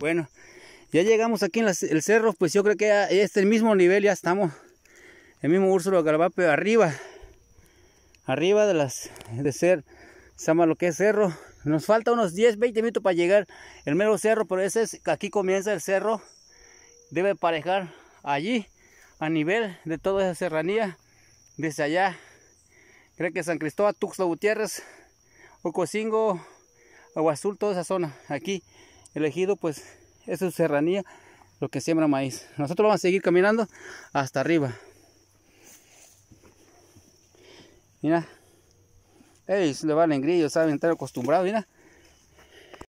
Bueno, ya llegamos aquí en el cerro, pues yo creo que este el mismo nivel, ya estamos. El mismo Úrsulo pero arriba. Arriba de las de ser se lo que es cerro. Nos falta unos 10, 20 minutos para llegar el mero cerro, pero ese es aquí comienza el cerro. Debe parejar allí a nivel de toda esa serranía desde allá. Creo que San Cristóbal, Tuxtla Gutiérrez, Agua Azul, toda esa zona aquí Elegido, pues es su serranía lo que siembra maíz. Nosotros vamos a seguir caminando hasta arriba. Mira, ellos le valen grillo, saben estar acostumbrados, mira.